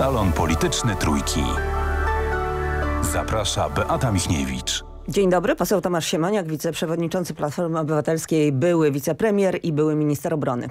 Salon Polityczny Trójki. Zaprasza Beata Michniewicz. Dzień dobry, poseł Tomasz Siemaniak, wiceprzewodniczący Platformy Obywatelskiej, były wicepremier i były minister obrony.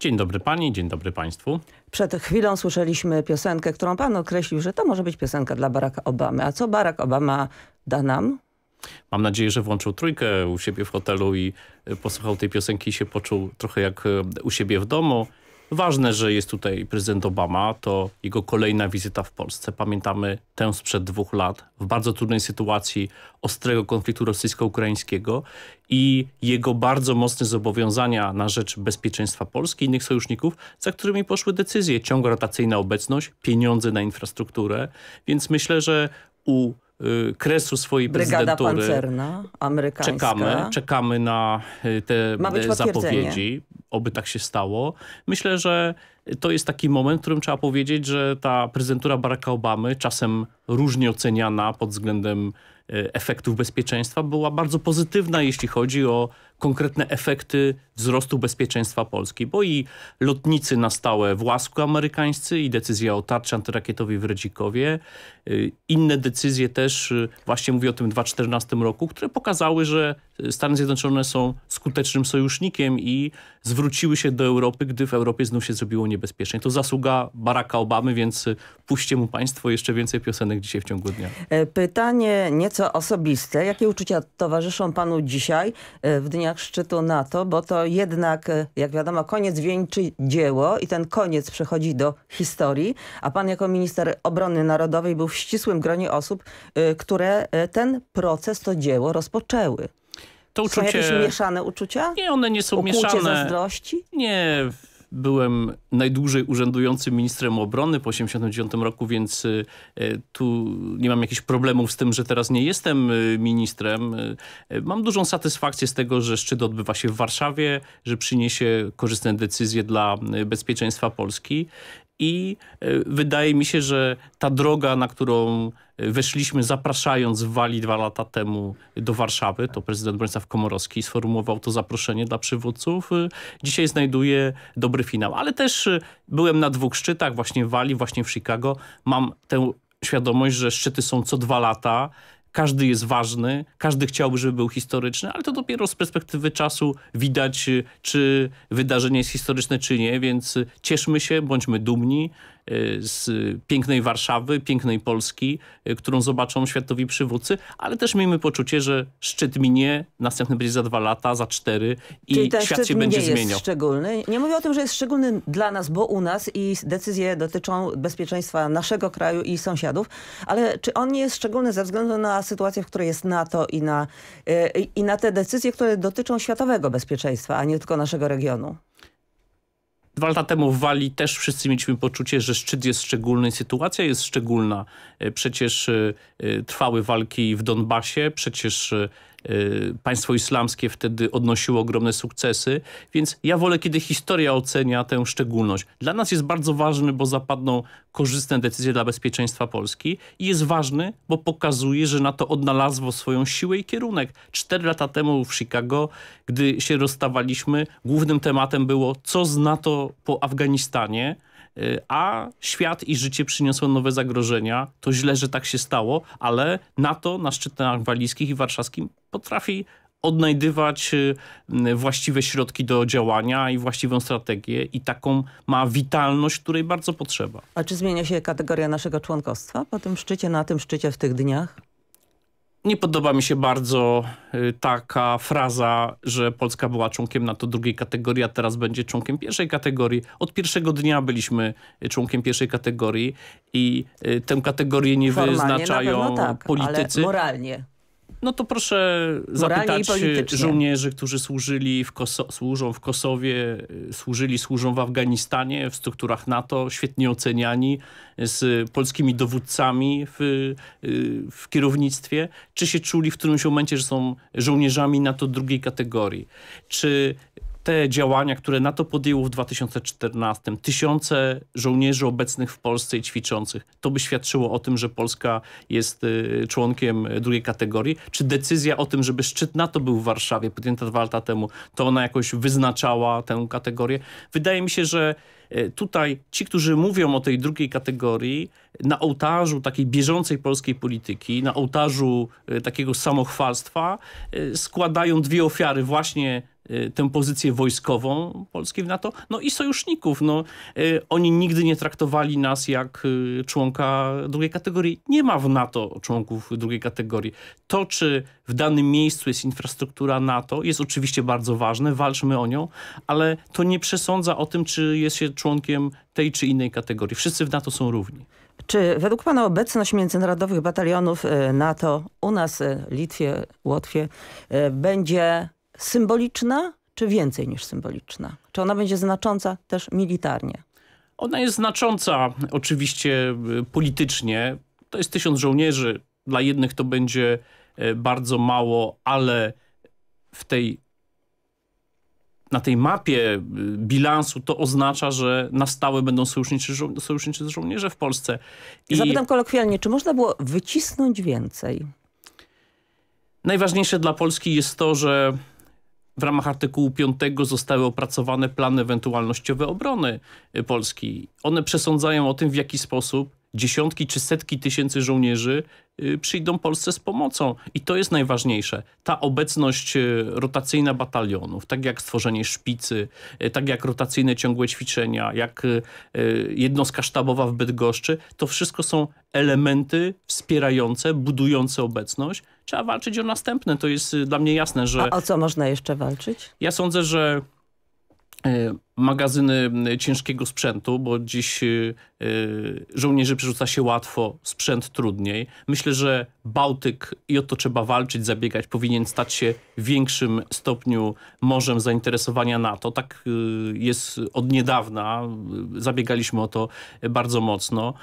Dzień dobry pani, dzień dobry państwu. Przed chwilą słyszeliśmy piosenkę, którą pan określił, że to może być piosenka dla Baracka Obamy. A co Barack Obama da nam? Mam nadzieję, że włączył trójkę u siebie w hotelu i e, posłuchał tej piosenki i się poczuł trochę jak e, u siebie w domu. Ważne, że jest tutaj prezydent Obama, to jego kolejna wizyta w Polsce. Pamiętamy tę sprzed dwóch lat, w bardzo trudnej sytuacji ostrego konfliktu rosyjsko-ukraińskiego i jego bardzo mocne zobowiązania na rzecz bezpieczeństwa Polski i innych sojuszników, za którymi poszły decyzje. ciągła rotacyjna obecność, pieniądze na infrastrukturę, więc myślę, że u Y, kresu swojej Brygada prezydentury. pancerna amerykańska. Czekamy, czekamy na y, te y, zapowiedzi. Oby tak się stało. Myślę, że to jest taki moment, w którym trzeba powiedzieć, że ta prezydentura Baracka Obamy, czasem różnie oceniana pod względem efektów bezpieczeństwa, była bardzo pozytywna, jeśli chodzi o konkretne efekty wzrostu bezpieczeństwa Polski, bo i lotnicy na stałe w Łasku amerykańscy i decyzja o tarczy antyrakietowej w Redzikowie, y, inne decyzje też, y, właśnie mówię o tym 2014 roku, które pokazały, że Stany Zjednoczone są skutecznym sojusznikiem i zwróciły się do Europy, gdy w Europie znów się zrobiło niebezpiecznie. To zasługa Baracka Obamy, więc y, puśćcie mu państwo jeszcze więcej piosenek dzisiaj w ciągu dnia. E, pytanie nieco osobiste. Jakie uczucia towarzyszą panu dzisiaj e, w dniu jak szczytu NATO, bo to jednak, e, jak wiadomo, koniec wieńczy dzieło i ten koniec przechodzi do historii, a pan jako minister obrony narodowej był w ścisłym gronie osób, e, które e, ten proces, to dzieło rozpoczęły. To uczucie... Są jakieś mieszane uczucia? Nie, one nie są Ukłucie mieszane. zazdrości? Nie, byłem najdłużej urzędującym ministrem obrony po 1989 roku, więc e, tu nie mam jakichś problemów z tym, że teraz nie jestem e, ministrem. E, mam dużą satysfakcję z tego, że szczyt odbywa się w Warszawie, że przyniesie korzystne decyzje dla bezpieczeństwa Polski i e, wydaje mi się, że ta droga, na którą e, weszliśmy zapraszając w Walii dwa lata temu do Warszawy, to prezydent Bronisław Komorowski sformułował to zaproszenie dla przywódców, e, dzisiaj znajduje dobry finał. Ale też byłem na dwóch szczytach, właśnie w Walii, właśnie w Chicago. Mam tę świadomość, że szczyty są co dwa lata, każdy jest ważny, każdy chciałby, żeby był historyczny, ale to dopiero z perspektywy czasu widać, y, czy wydarzenie jest historyczne, czy nie, więc y, cieszmy się, bądźmy dumni, z pięknej Warszawy, pięknej Polski, y, którą zobaczą światowi przywódcy, ale też miejmy poczucie, że szczyt minie, następny będzie za dwa lata, za cztery i Czyli świat się będzie nie zmieniał. Jest szczególny. Nie mówię o tym, że jest szczególny dla nas, bo u nas i decyzje dotyczą bezpieczeństwa naszego kraju i sąsiadów, ale czy on nie jest szczególny ze względu na sytuację, w której jest NATO i na, y, i na te decyzje, które dotyczą światowego bezpieczeństwa, a nie tylko naszego regionu? Dwa lata temu w Walii też wszyscy mieliśmy poczucie, że szczyt jest szczególny, sytuacja jest szczególna. E, przecież e, e, trwały walki w Donbasie, przecież Y, państwo islamskie wtedy odnosiło ogromne sukcesy, więc ja wolę, kiedy historia ocenia tę szczególność. Dla nas jest bardzo ważny, bo zapadną korzystne decyzje dla bezpieczeństwa Polski i jest ważny, bo pokazuje, że NATO odnalazło swoją siłę i kierunek. Cztery lata temu w Chicago, gdy się rozstawaliśmy, głównym tematem było, co z NATO po Afganistanie, Y, a świat i życie przyniosło nowe zagrożenia. To źle, że tak się stało, ale NATO na szczytach walijskich i warszawskim potrafi odnajdywać y, właściwe środki do działania i właściwą strategię i taką ma witalność, której bardzo potrzeba. A czy zmienia się kategoria naszego członkostwa po tym szczycie, na tym szczycie w tych dniach? Nie podoba mi się bardzo y, taka fraza, że Polska była członkiem NATO drugiej kategorii, a teraz będzie członkiem pierwszej kategorii. Od pierwszego dnia byliśmy y, członkiem pierwszej kategorii i y, tę kategorię nie Formalnie wyznaczają tak, politycy. Ale moralnie no to proszę zapytać żołnierzy, którzy służyli w Koso służą w Kosowie, y, służyli, służą w Afganistanie, w strukturach NATO, świetnie oceniani y, z polskimi dowódcami w, y, w kierownictwie. Czy się czuli w którymś momencie, że są żołnierzami NATO drugiej kategorii? Czy te działania, które NATO podjęło w 2014, tysiące żołnierzy obecnych w Polsce i ćwiczących, to by świadczyło o tym, że Polska jest y, członkiem y, drugiej kategorii? Czy decyzja o tym, żeby szczyt NATO był w Warszawie, podjęta dwa lata temu, to ona jakoś wyznaczała tę kategorię? Wydaje mi się, że y, tutaj ci, którzy mówią o tej drugiej kategorii, na ołtarzu takiej bieżącej polskiej polityki, na ołtarzu takiego samochwalstwa składają dwie ofiary właśnie Y, tę pozycję wojskową Polski w NATO, no i sojuszników. No, y, oni nigdy nie traktowali nas jak y, członka drugiej kategorii. Nie ma w NATO członków drugiej kategorii. To, czy w danym miejscu jest infrastruktura NATO, jest oczywiście bardzo ważne, walczmy o nią, ale to nie przesądza o tym, czy jest się członkiem tej czy innej kategorii. Wszyscy w NATO są równi. Czy według Pana obecność międzynarodowych batalionów NATO u nas, Litwie, Łotwie będzie symboliczna, czy więcej niż symboliczna? Czy ona będzie znacząca też militarnie? Ona jest znacząca oczywiście e, politycznie. To jest tysiąc żołnierzy. Dla jednych to będzie e, bardzo mało, ale w tej, na tej mapie e, bilansu to oznacza, że na stałe będą sojusznicy, żo żołnierze w Polsce. I... Zapytam kolokwialnie, czy można było wycisnąć więcej? Najważniejsze dla Polski jest to, że w ramach artykułu 5 zostały opracowane plany ewentualnościowe obrony y, Polski. One przesądzają o tym, w jaki sposób dziesiątki czy setki tysięcy żołnierzy y, przyjdą Polsce z pomocą. I to jest najważniejsze. Ta obecność y, rotacyjna batalionów, tak jak stworzenie szpicy, tak jak rotacyjne ciągłe ćwiczenia, jak jednostka sztabowa w Bydgoszczy, to wszystko są elementy wspierające, budujące obecność. Trzeba walczyć o następne, to jest y, dla mnie jasne, że... A o co można jeszcze walczyć? Ja sądzę, że E, magazyny ciężkiego sprzętu, bo dziś e, e, żołnierzy przerzuca się łatwo, sprzęt trudniej. Myślę, że Bałtyk i o to trzeba walczyć, zabiegać, powinien stać się w większym stopniu morzem zainteresowania NATO. Tak jest od niedawna, zabiegaliśmy o to bardzo mocno.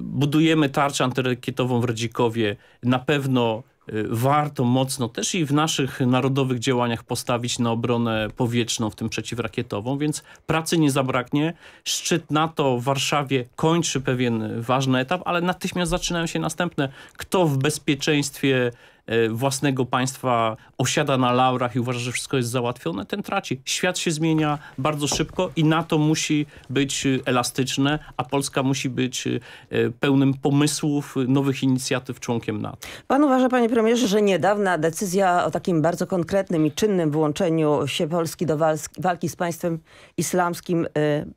Budujemy tarczę antyrakietową w Redzikowie, na pewno Y, warto mocno też i w naszych narodowych działaniach postawić na obronę powietrzną, w tym przeciwrakietową, więc pracy nie zabraknie. Szczyt NATO w Warszawie kończy pewien ważny etap, ale natychmiast zaczynają się następne. Kto w bezpieczeństwie E, własnego państwa osiada na laurach i uważa, że wszystko jest załatwione, ten traci. Świat się zmienia bardzo szybko i NATO musi być e, elastyczne, a Polska musi być e, pełnym pomysłów, nowych inicjatyw członkiem NATO. Pan uważa, panie premierze, że niedawna decyzja o takim bardzo konkretnym i czynnym wyłączeniu się Polski do walki z państwem islamskim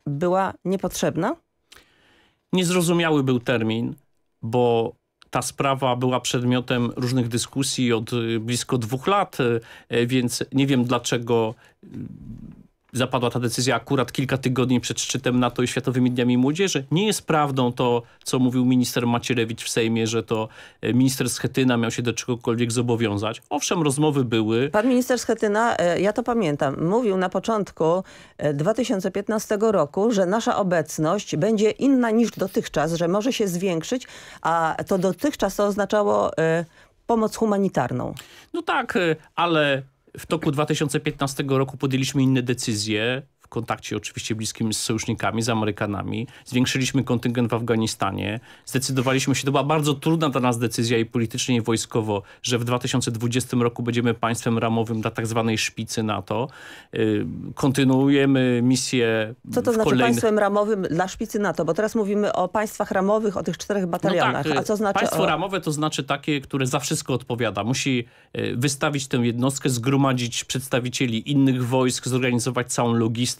była niepotrzebna? Niezrozumiały był termin, bo ta sprawa była przedmiotem różnych dyskusji od y, blisko dwóch lat, y, y, więc nie wiem dlaczego zapadła ta decyzja akurat kilka tygodni przed szczytem NATO i Światowymi Dniami Młodzieży. Nie jest prawdą to, co mówił minister Macierewicz w Sejmie, że to e, minister Schetyna miał się do czegokolwiek zobowiązać. Owszem, rozmowy były. Pan minister Schetyna, e, ja to pamiętam, mówił na początku 2015 e, roku, że nasza obecność będzie inna niż dotychczas, że może się zwiększyć, a to dotychczas to oznaczało pomoc humanitarną. No tak, ale w toku 2015 roku podjęliśmy inne decyzje kontakcie oczywiście bliskim z sojusznikami, z Amerykanami. Zwiększyliśmy kontyngent w Afganistanie. Zdecydowaliśmy się, to była bardzo trudna dla nas decyzja i politycznie i wojskowo, że w 2020 roku będziemy państwem ramowym dla tak zwanej szpicy NATO. Y, kontynuujemy misję Co to znaczy kolejnych... państwem ramowym dla szpicy NATO? Bo teraz mówimy o państwach ramowych, o tych czterech batalionach. No tak, y, A co znaczy... Państwo ramowe to znaczy takie, które za wszystko odpowiada. Musi y, wystawić tę jednostkę, zgromadzić przedstawicieli innych wojsk, zorganizować całą logistykę,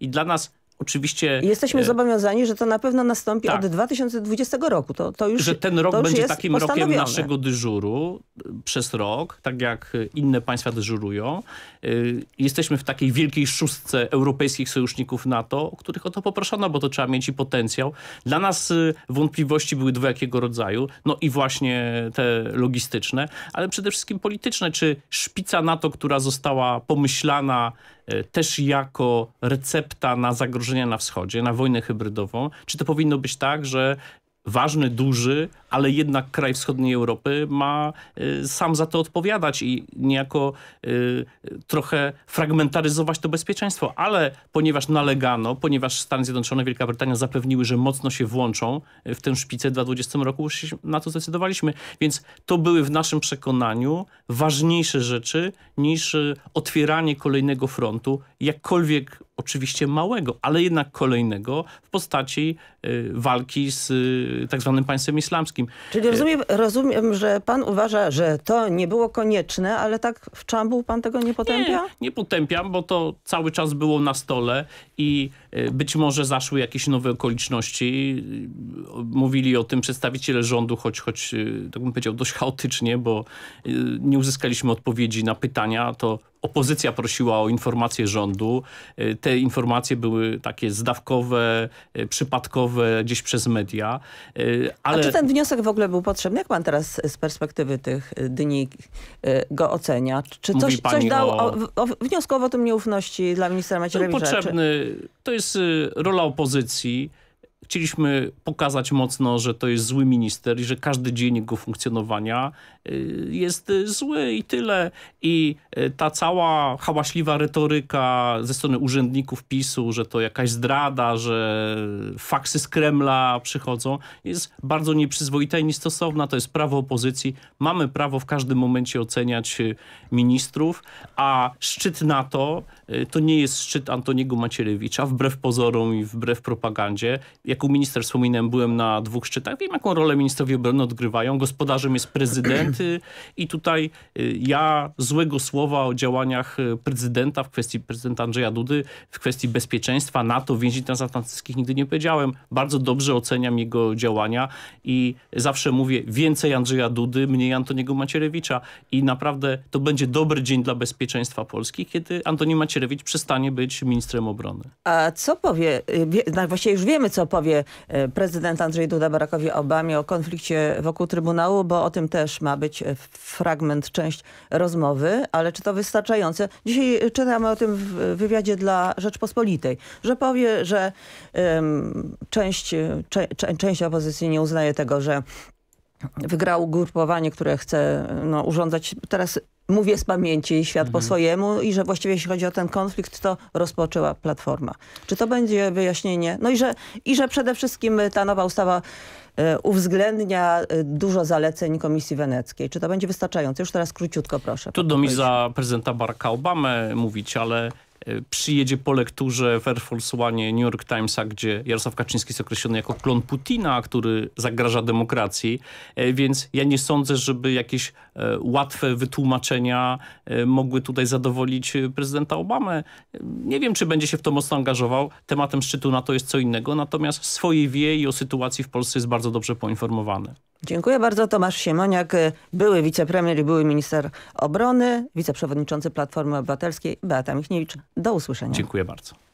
i dla nas oczywiście... Jesteśmy e, zobowiązani, że to na pewno nastąpi tak. od 2020 roku. To, to już, że ten rok będzie takim rokiem naszego dyżuru e, przez rok, tak jak e, inne państwa dyżurują. Jesteśmy w takiej wielkiej szóstce europejskich sojuszników NATO, o których o to poproszono, bo to trzeba mieć i potencjał. Dla nas wątpliwości były dwojakiego rodzaju, no i właśnie te logistyczne, ale przede wszystkim polityczne, czy szpica NATO, która została pomyślana E, też jako recepta na zagrożenia na wschodzie, na wojnę hybrydową? Czy to powinno być tak, że ważny, duży ale jednak kraj wschodniej Europy ma y, sam za to odpowiadać i niejako y, trochę fragmentaryzować to bezpieczeństwo. Ale ponieważ nalegano, ponieważ Stany Zjednoczone, Wielka Brytania zapewniły, że mocno się włączą y, w tę szpicę w 2020 roku, już na to zdecydowaliśmy. Więc to były w naszym przekonaniu ważniejsze rzeczy niż otwieranie kolejnego frontu, jakkolwiek oczywiście małego, ale jednak kolejnego w postaci walki z tak zwanym państwem islamskim wszystkim... Czyli e, rozumiem, rozumiem, że pan uważa, że to nie było konieczne, ale tak w czambu pan tego nie potępia? Nie, nie potępiam, bo to cały czas było na stole i Y, być może zaszły jakieś nowe okoliczności. Y, mówili o tym przedstawiciele rządu, choć, choć y, tak bym powiedział, dość chaotycznie, bo nie uzyskaliśmy odpowiedzi na pytania. To opozycja prosiła o informacje rządu. Te informacje były takie zdawkowe, przypadkowe, gdzieś przez media. Ale... A czy ten wniosek w ogóle był potrzebny? Jak pan teraz z perspektywy tych dni go ocenia? Czy coś, coś dał o... O, o wniosku o wotum nieufności dla ministra Macierewicza? Był potrzebny. Czy... To jest rysy, rola opozycji, chcieliśmy pokazać mocno, że to jest zły minister i że każdy dzień jego funkcjonowania y, jest y, zły i tyle. I y, ta cała hałaśliwa retoryka ze strony urzędników PiSu, że to jakaś zdrada, że faksy z Kremla przychodzą, jest bardzo nieprzyzwoita i niestosowna. To jest prawo opozycji. Mamy prawo w każdym momencie oceniać ministrów, a szczyt NATO to nie jest szczyt Antoniego Macierewicza, wbrew pozorom i wbrew propagandzie. Jak jako minister wspominałem, byłem na dwóch szczytach. Wiem, jaką rolę ministrowie obrony odgrywają. Gospodarzem jest prezydent i tutaj y, ja złego słowa o działaniach y, prezydenta w kwestii prezydenta Andrzeja Dudy, w kwestii bezpieczeństwa NATO, więzi transatlantyckich nigdy nie powiedziałem. Bardzo dobrze oceniam jego działania i zawsze mówię więcej Andrzeja Dudy, mniej Antoniego Macierewicza i naprawdę to będzie dobry dzień dla bezpieczeństwa Polski, kiedy Antoni Macierewicz przestanie być ministrem obrony. A co powie, y, no właściwie już wiemy co powie E, prezydent Andrzej Duda Barackowi Obamie o konflikcie wokół Trybunału, bo o tym też ma być e, fragment, część rozmowy, ale czy to wystarczające? Dzisiaj czytamy o tym w wywiadzie dla Rzeczpospolitej, że powie, że um, część, cze, część opozycji nie uznaje tego, że wygrał ugrupowanie, które chce no, urządzać teraz mówię z pamięci, świat mhm. po swojemu i że właściwie jeśli chodzi o ten konflikt, to rozpoczęła Platforma. Czy to będzie wyjaśnienie? No i że, i że przede wszystkim y, ta nowa ustawa y, uwzględnia y, dużo zaleceń Komisji Weneckiej. Czy to będzie wystarczające? Już teraz króciutko proszę. do mi za prezydenta Baracka Obamę mówić, ale Y, przyjedzie po lekturze w Air Force One New York Timesa, gdzie Jarosław Kaczyński jest określony jako klon Putina, który zagraża demokracji, e, więc ja nie sądzę, żeby jakieś e, łatwe wytłumaczenia e, mogły tutaj zadowolić prezydenta Obamę. Nie wiem, czy będzie się w to mocno angażował. Tematem szczytu NATO jest co innego, natomiast w wie i o sytuacji w Polsce jest bardzo dobrze poinformowany. Dziękuję bardzo. Tomasz Siemoniak, były wicepremier i były minister obrony, wiceprzewodniczący Platformy Obywatelskiej Beata Michniewicz. Do usłyszenia. Dziękuję bardzo.